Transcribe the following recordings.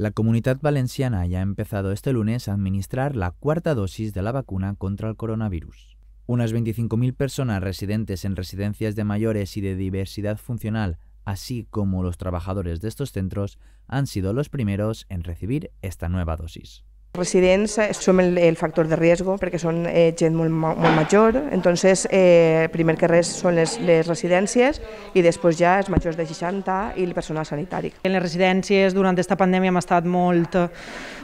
La comunidad valenciana ya ha empezado este lunes a administrar la cuarta dosis de la vacuna contra el coronavirus. Unas 25.000 personas residentes en residencias de mayores y de diversidad funcional, así como los trabajadores de estos centros, han sido los primeros en recibir esta nueva dosis. residents som el, el factor de riesgo perquè són eh, gent molt, molt major, entonces eh, primer que res són les, les residències i després ja els majors de 60 i el personal sanitari. En les residències durant aquesta pandèmia hem estat molt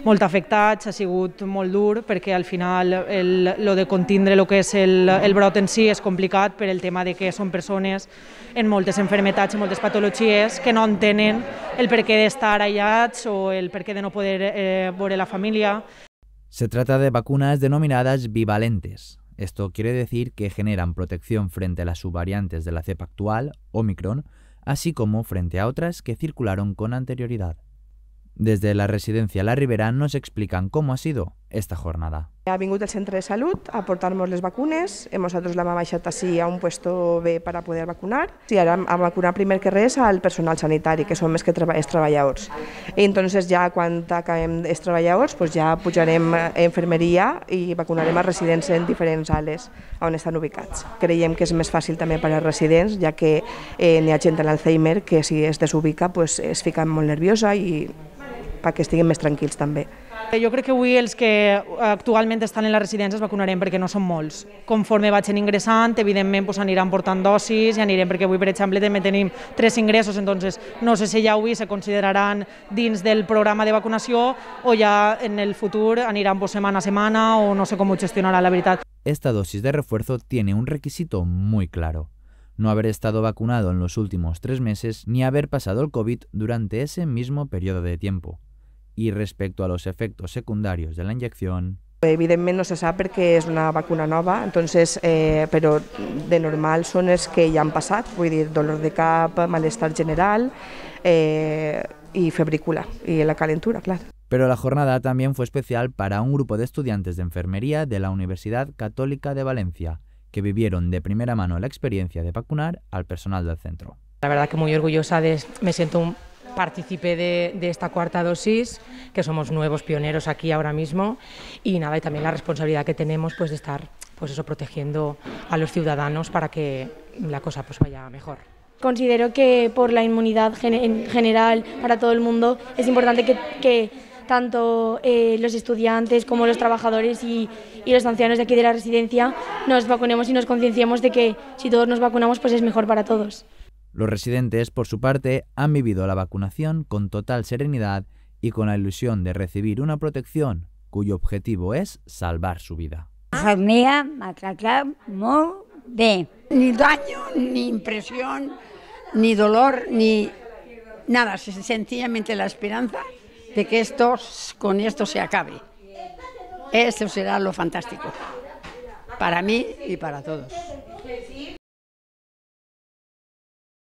molt afectats, ha sigut molt dur perquè al final el, lo de contindre lo que es el, el brot en sí... ...es complicat pero el tema de que son persones en moltes enfermedades i moltes patologies que no entenen el per de estar aïllats o el porqué de no poder eh, la família. Se trata de vacunas denominadas bivalentes. Esto quiere decir que generan protección frente a las subvariantes de la cepa actual, Omicron, así como frente a otras que circularon con anterioridad. Desde la residencia La Ribera nos explican cómo ha sido esta jornada. Ha vingut el centre de salut a portar-nos les vacunes. Eh, nosaltres l'hem baixat així a un puesto B per a poder vacunar. I ara hem vacunat primer que res al personal sanitari, que són més que els treballadors. I entonces ja quan acabem els treballadors pues ja pujarem a enfermeria i vacunarem a residents en diferents ales on estan ubicats. Creiem que és més fàcil també per als residents, ja que eh, n'hi ha gent en Alzheimer que si es desubica pues, es fica molt nerviosa i perquè estiguin més tranquils també. Eh, jo crec que avui els que eh, actualment estan en la residència es vacunarem perquè no són molts. Conforme vagin ingressant, evidentment doncs, aniran portant dosis i anirem, perquè avui, per exemple, també tenim tres ingressos, entonces no sé si ja avui se consideraran dins del programa de vacunació o ja en el futur aniran pues, semana a semana o no sé com ho gestionarà la veritat. Esta dosis de refuerzo tiene un requisito muy claro. No haber estado vacunado en los últimos tres meses ni haber pasado el COVID durante ese mismo periodo de tiempo. Y respecto a los efectos secundarios de la inyección, Evidentemente no se sabe porque es una vacuna nueva, entonces, eh, de normal son es que ya han pasado, vull dolor de capa, malestar general eh, y febrícula, y la calentura, claro. Pero la jornada también fue especial para un grupo de estudiantes de enfermería de la Universidad Católica de Valencia, que vivieron de primera mano la experiencia de vacunar al personal del centro. La verdad que muy orgullosa, de, me siento partícipe de, esta cuarta dosis, que somos nuevos pioneros aquí ahora mismo, y nada, y también la responsabilidad que tenemos pues de estar pues eso protegiendo a los ciudadanos para que la cosa pues vaya mejor. Considero que por la inmunidad en general para todo el mundo es importante que, tanto eh, los estudiantes como los trabajadores y, los ancianos de aquí de la residencia nos vacunemos y nos concienciemos de que si todos nos vacunamos pues es mejor para todos. Los residentes, por su parte, han vivido la vacunación con total serenidad y con la ilusión de recibir una protección cuyo objetivo es salvar su vida. Ni daño, ni impresión, ni dolor, ni nada. Sencillamente la esperanza de que esto, con esto se acabe. Eso será lo fantástico. Para mí y para todos.